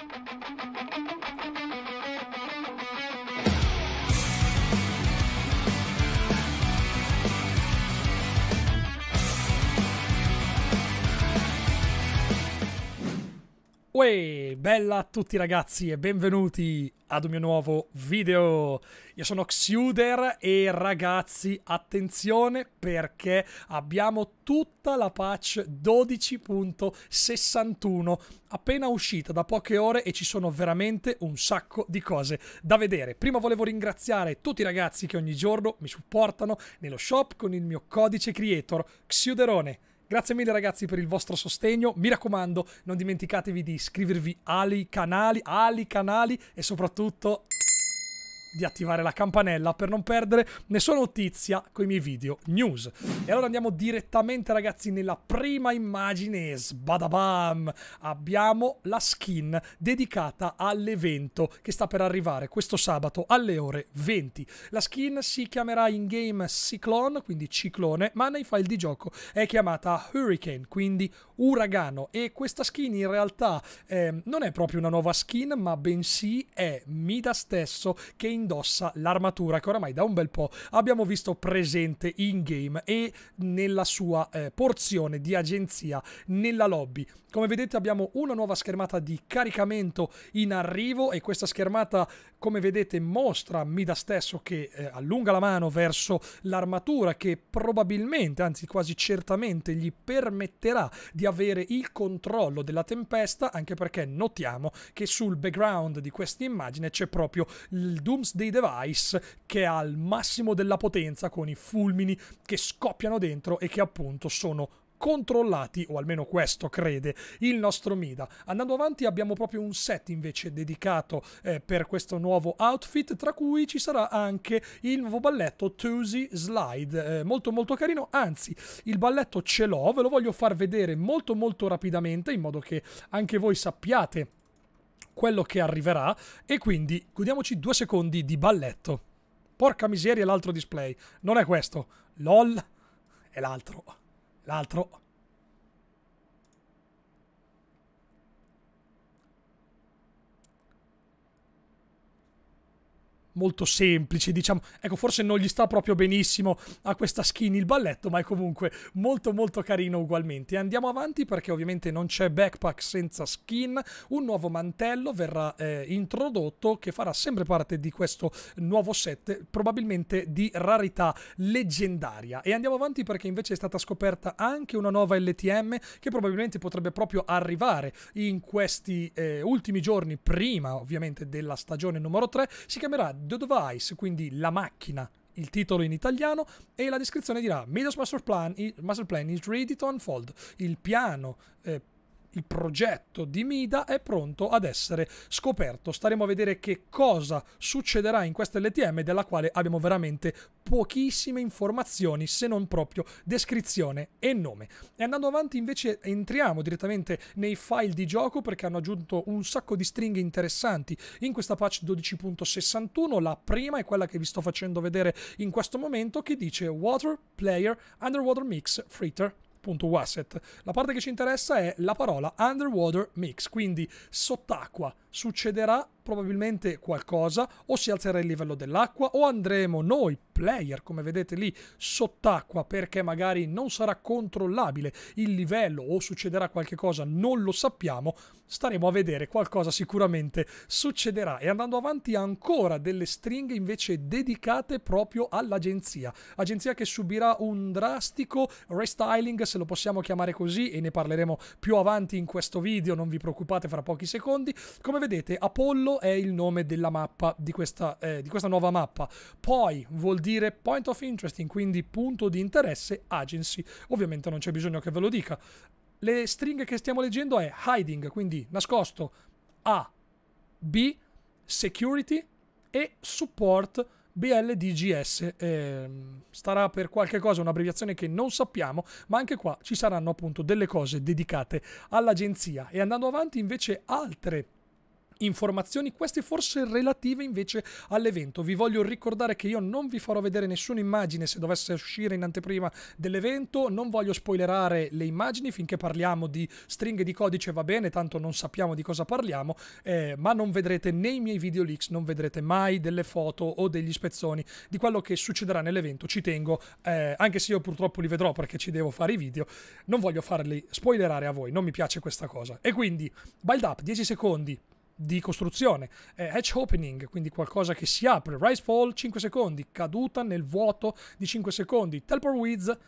フフフフフ。Uè, bella a tutti ragazzi e benvenuti ad un mio nuovo video. Io sono Xuder e ragazzi, attenzione perché abbiamo tutta la patch 12.61 appena uscita da poche ore e ci sono veramente un sacco di cose da vedere. Prima volevo ringraziare tutti i ragazzi che ogni giorno mi supportano nello shop con il mio codice creator Xuderone. Grazie mille ragazzi per il vostro sostegno. Mi raccomando, non dimenticatevi di iscrivervi ai canali, ai canali e soprattutto di attivare la campanella per non perdere nessuna notizia con i miei video news. E allora andiamo direttamente ragazzi nella prima immagine, sbadabam, abbiamo la skin dedicata all'evento che sta per arrivare questo sabato alle ore 20. La skin si chiamerà in game Cyclone, quindi ciclone, ma nei file di gioco è chiamata Hurricane, quindi uragano e questa skin in realtà eh, non è proprio una nuova skin, ma bensì è Mida stesso che in indossa l'armatura che oramai da un bel po' abbiamo visto presente in game e nella sua eh, porzione di agenzia nella lobby. Come vedete abbiamo una nuova schermata di caricamento in arrivo e questa schermata come vedete mostra Mida stesso che eh, allunga la mano verso l'armatura che probabilmente, anzi quasi certamente gli permetterà di avere il controllo della tempesta anche perché notiamo che sul background di questa immagine c'è proprio il Doomsday Device che ha il massimo della potenza con i fulmini che scoppiano dentro e che appunto sono controllati, o almeno questo crede, il nostro Mida. Andando avanti abbiamo proprio un set invece dedicato eh, per questo nuovo outfit, tra cui ci sarà anche il nuovo balletto Tuesday Slide, eh, molto molto carino, anzi il balletto ce l'ho, ve lo voglio far vedere molto molto rapidamente in modo che anche voi sappiate quello che arriverà e quindi godiamoci due secondi di balletto. Porca miseria l'altro display, non è questo, lol è l'altro l'altro molto semplice, diciamo. Ecco, forse non gli sta proprio benissimo a questa skin il balletto, ma è comunque molto molto carino ugualmente. Andiamo avanti perché ovviamente non c'è backpack senza skin, un nuovo mantello verrà eh, introdotto che farà sempre parte di questo nuovo set, probabilmente di rarità leggendaria. E andiamo avanti perché invece è stata scoperta anche una nuova LTM che probabilmente potrebbe proprio arrivare in questi eh, ultimi giorni, prima ovviamente della stagione numero 3, si chiamerà The Device, quindi la macchina, il titolo in italiano, e la descrizione dirà Midas Master Plan, Master Plan is ready to unfold, il piano eh, il progetto di Mida è pronto ad essere scoperto. Staremo a vedere che cosa succederà in questa LTM della quale abbiamo veramente pochissime informazioni se non proprio descrizione e nome. E andando avanti invece entriamo direttamente nei file di gioco perché hanno aggiunto un sacco di stringhe interessanti in questa patch 12.61. La prima è quella che vi sto facendo vedere in questo momento che dice Water Player Underwater Mix Fritter Wasset. La parte che ci interessa è la parola underwater mix, quindi sott'acqua succederà probabilmente qualcosa o si alzerà il livello dell'acqua o andremo noi player come vedete lì sott'acqua perché magari non sarà controllabile il livello o succederà qualche cosa non lo sappiamo staremo a vedere qualcosa sicuramente succederà e andando avanti ancora delle stringhe invece dedicate proprio all'agenzia agenzia che subirà un drastico restyling se lo possiamo chiamare così e ne parleremo più avanti in questo video non vi preoccupate fra pochi secondi come vedete Apollo è il nome della mappa di questa, eh, di questa nuova mappa. Poi vuol dire point of interesting, quindi punto di interesse agency. Ovviamente non c'è bisogno che ve lo dica. Le stringhe che stiamo leggendo è hiding, quindi nascosto, A, B, security e support. BLDGS eh, starà per qualche cosa un'abbreviazione che non sappiamo, ma anche qua ci saranno appunto delle cose dedicate all'agenzia. E andando avanti invece altre informazioni, queste forse relative invece all'evento. Vi voglio ricordare che io non vi farò vedere nessuna immagine se dovesse uscire in anteprima dell'evento, non voglio spoilerare le immagini finché parliamo di stringhe di codice va bene, tanto non sappiamo di cosa parliamo, eh, ma non vedrete nei miei video leaks, non vedrete mai delle foto o degli spezzoni di quello che succederà nell'evento, ci tengo, eh, anche se io purtroppo li vedrò perché ci devo fare i video, non voglio farli spoilerare a voi, non mi piace questa cosa. E quindi, build up, 10 secondi, di costruzione, eh, Edge Opening, quindi qualcosa che si apre, Rise Fall 5 secondi, caduta nel vuoto di 5 secondi, Teleport with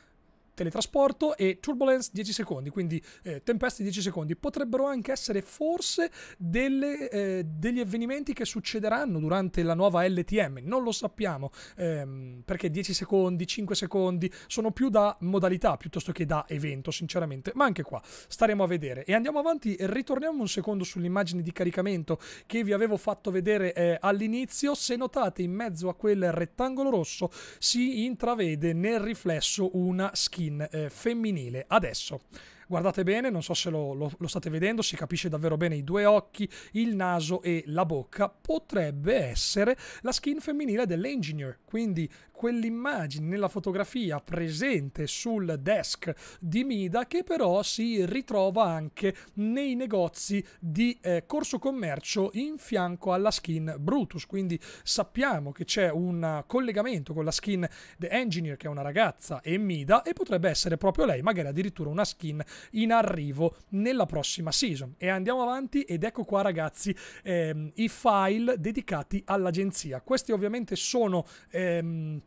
teletrasporto e turbulence 10 secondi, quindi eh, tempeste 10 secondi. Potrebbero anche essere forse delle, eh, degli avvenimenti che succederanno durante la nuova LTM, non lo sappiamo, ehm, perché 10 secondi, 5 secondi sono più da modalità piuttosto che da evento, sinceramente, ma anche qua staremo a vedere. E andiamo avanti e ritorniamo un secondo sull'immagine di caricamento che vi avevo fatto vedere eh, all'inizio. Se notate in mezzo a quel rettangolo rosso si intravede nel riflesso una schiena skin eh, femminile adesso. Guardate bene, non so se lo, lo, lo state vedendo, si capisce davvero bene i due occhi, il naso e la bocca. Potrebbe essere la skin femminile dell'Engineer, quindi quell'immagine nella fotografia presente sul desk di Mida che però si ritrova anche nei negozi di eh, corso commercio in fianco alla skin Brutus. Quindi sappiamo che c'è un collegamento con la skin The Engineer che è una ragazza e Mida e potrebbe essere proprio lei, magari addirittura una skin in arrivo nella prossima season. E andiamo avanti ed ecco qua ragazzi ehm, i file dedicati all'agenzia. Questi ovviamente sono... Ehm,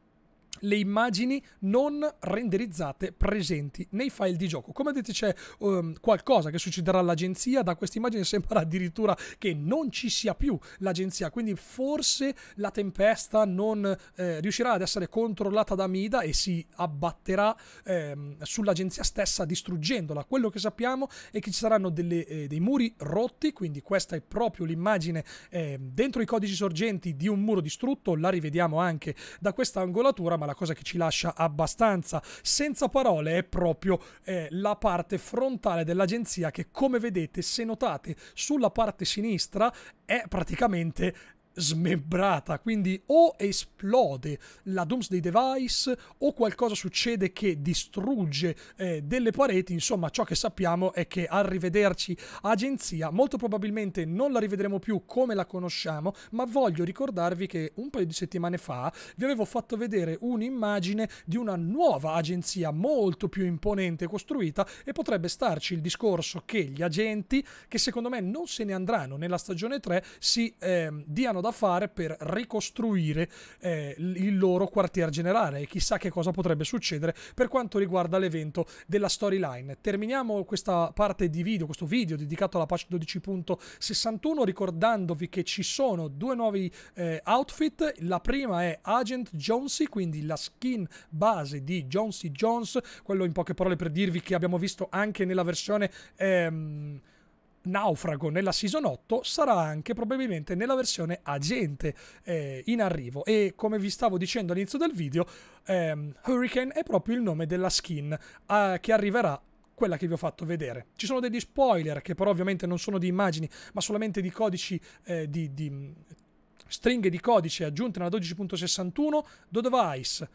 le immagini non renderizzate presenti nei file di gioco. Come vedete c'è um, qualcosa che succederà all'agenzia, da queste immagini sembra addirittura che non ci sia più l'agenzia, quindi forse la tempesta non eh, riuscirà ad essere controllata da Mida e si abbatterà ehm, sull'agenzia stessa distruggendola. Quello che sappiamo è che ci saranno delle, eh, dei muri rotti, quindi questa è proprio l'immagine eh, dentro i codici sorgenti di un muro distrutto, la rivediamo anche da questa angolatura, ma ma la cosa che ci lascia abbastanza senza parole è proprio eh, la parte frontale dell'agenzia che come vedete se notate sulla parte sinistra è praticamente smembrata, quindi o esplode la Doomsday Device o qualcosa succede che distrugge eh, delle pareti, insomma ciò che sappiamo è che arrivederci agenzia molto probabilmente non la rivedremo più come la conosciamo, ma voglio ricordarvi che un paio di settimane fa vi avevo fatto vedere un'immagine di una nuova agenzia molto più imponente costruita e potrebbe starci il discorso che gli agenti, che secondo me non se ne andranno nella stagione 3, si eh, diano da fare per ricostruire eh, il loro quartier generale e chissà che cosa potrebbe succedere per quanto riguarda l'evento della storyline. Terminiamo questa parte di video, questo video dedicato alla patch 12.61 ricordandovi che ci sono due nuovi eh, outfit, la prima è Agent Jonesy, quindi la skin base di Jonesy Jones, quello in poche parole per dirvi che abbiamo visto anche nella versione ehm, naufrago nella season 8 sarà anche probabilmente nella versione agente eh, in arrivo e come vi stavo dicendo all'inizio del video ehm, Hurricane è proprio il nome della skin eh, che arriverà quella che vi ho fatto vedere. Ci sono degli spoiler che però ovviamente non sono di immagini ma solamente di codici eh, di, di mm, stringhe di codice aggiunte nella 12.61 Dodova Ice,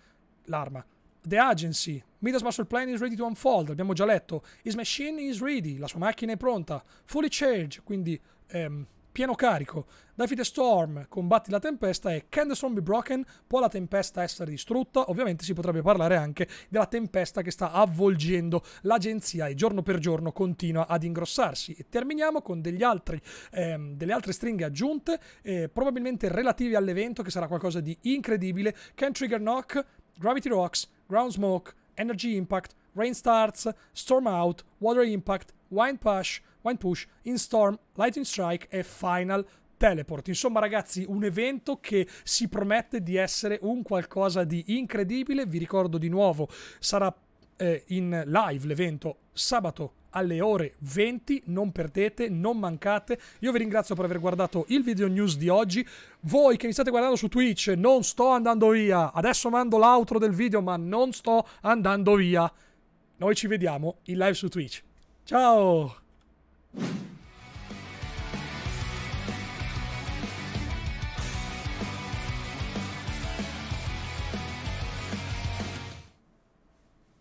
l'arma The Agency, Midas Muscle Plan is ready to unfold, abbiamo già letto, His machine is ready, la sua macchina è pronta, Fully charged, quindi ehm, pieno carico, Daffy the Storm, combatti la tempesta e Can the Storm be broken? Può la tempesta essere distrutta? Ovviamente si potrebbe parlare anche della tempesta che sta avvolgendo l'agenzia e giorno per giorno continua ad ingrossarsi. E terminiamo con altri, ehm, delle altre stringhe aggiunte, eh, probabilmente relative all'evento che sarà qualcosa di incredibile. Can Trigger Knock Gravity Rocks, Ground Smoke, Energy Impact, Rain Starts, Storm Out, Water Impact, Wind Push, Wind Push, In Storm, Lightning Strike e Final Teleport. Insomma, ragazzi, un evento che si promette di essere un qualcosa di incredibile. Vi ricordo di nuovo, sarà eh, in live l'evento sabato alle ore 20. Non perdete, non mancate. Io vi ringrazio per aver guardato il video news di oggi. Voi che mi state guardando su Twitch, non sto andando via. Adesso mando l'outro del video, ma non sto andando via. Noi ci vediamo in live su Twitch. Ciao!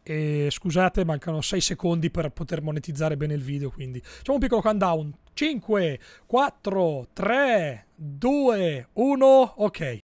E scusate, mancano 6 secondi per poter monetizzare bene il video, quindi facciamo un piccolo countdown. 5, 4, 3, 2, 1, ok.